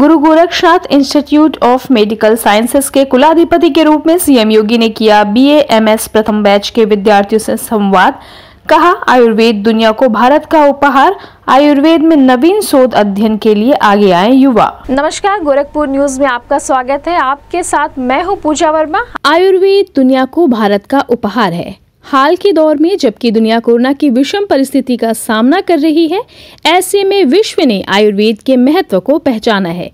गुरु Gorakhnath institute of medical sciences के कुलाधिपति के रूप में सीएम योगी ने किया बीएएमएस प्रथम बैच के विद्यार्थियों से संवाद कहा आयुर्वेद दुनिया को भारत का उपहार आयुर्वेद में नवीन शोध अध्ययन के लिए आगे आए युवा नमस्कार गोरखपुर न्यूज में आपका स्वागत है आपके साथ मैं हूँ पूजा वर्मा आयुर्वेद दुनिया को भारत का उपहार है हाल के दौर में जबकि दुनिया कोरोना की विषम परिस्थिति का सामना कर रही है ऐसे में विश्व ने आयुर्वेद के महत्व को पहचाना है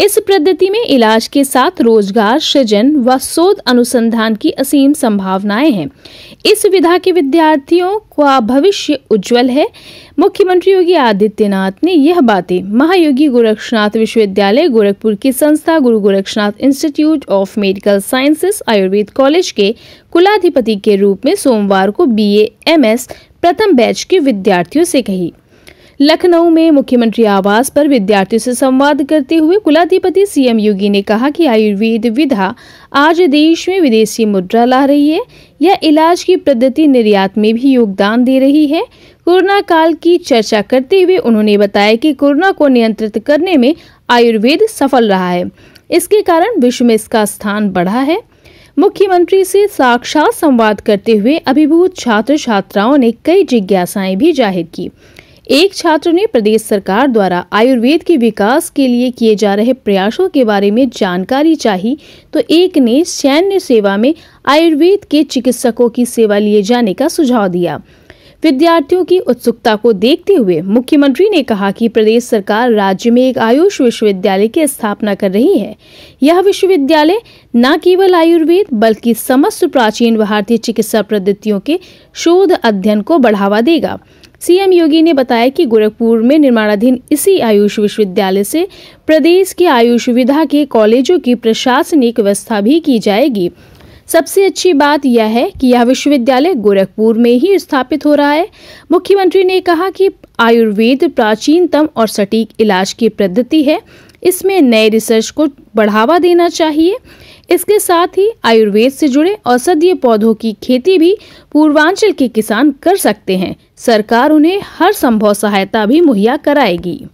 इस पद्धति में इलाज के साथ रोजगार सृजन व शोध अनुसंधान की असीम संभावनाएं हैं इस विधा के विद्यार्थियों का भविष्य उज्जवल है मुख्यमंत्री योगी आदित्यनाथ ने यह बातें महायोगी गोरक्षनाथ विश्वविद्यालय गोरखपुर की संस्था Guru Gorakshnath institute of medical sciences Ayurved college के कुलाधिपति के रूप में सोमवार को बी प्रथम बैच के विद्यार्थियों से कही लखनऊ में मुख्यमंत्री आवास पर विद्यार्थियों से संवाद करते हुए कुलाधिपति सीएम योगी ने कहा कि आयुर्वेद विधा आज देश में विदेशी मुद्रा ला रही है यह इलाज की पद्धति निर्यात में भी योगदान दे रही है कोरोना काल की चर्चा करते हुए उन्होंने बताया कि कोरोना को नियंत्रित करने में आयुर्वेद सफल रहा है इसके कारण विश्व में इसका स्थान बढ़ा है मुख्यमंत्री से साक्षात संवाद करते हुए अभिभूत छात्र छात्राओं ने कई जिज्ञासाएं भी जाहिर की एक छात्र ने प्रदेश सरकार द्वारा आयुर्वेद के विकास के लिए किए जा रहे प्रयासों के बारे में जानकारी चाही तो एक ने सैन्य सेवा में आयुर्वेद के चिकित्सकों की सेवा लिए जाने का सुझाव दिया विद्यार्थियों की उत्सुकता को देखते हुए मुख्यमंत्री ने कहा कि प्रदेश सरकार राज्य में एक आयुष विश्वविद्यालय की स्थापना कर रही है यह विश्वविद्यालय न केवल आयुर्वेद बल्कि समस्त प्राचीन भारतीय चिकित्सा पद्धतियों के शोध अध्ययन को बढ़ावा देगा सीएम योगी ने बताया कि गोरखपुर में निर्माणाधीन इसी आयुष विश्वविद्यालय से प्रदेश के आयुष विधा के कॉलेजों की प्रशासनिक व्यवस्था भी की जाएगी सबसे अच्छी बात यह है कि यह विश्वविद्यालय गोरखपुर में ही स्थापित हो रहा है मुख्यमंत्री ने कहा कि आयुर्वेद प्राचीनतम और सटीक इलाज की पद्धति है इसमें नए रिसर्च को बढ़ावा देना चाहिए इसके साथ ही आयुर्वेद से जुड़े औषधीय पौधों की खेती भी पूर्वांचल के किसान कर सकते हैं सरकार उन्हें हर संभव सहायता भी मुहैया कराएगी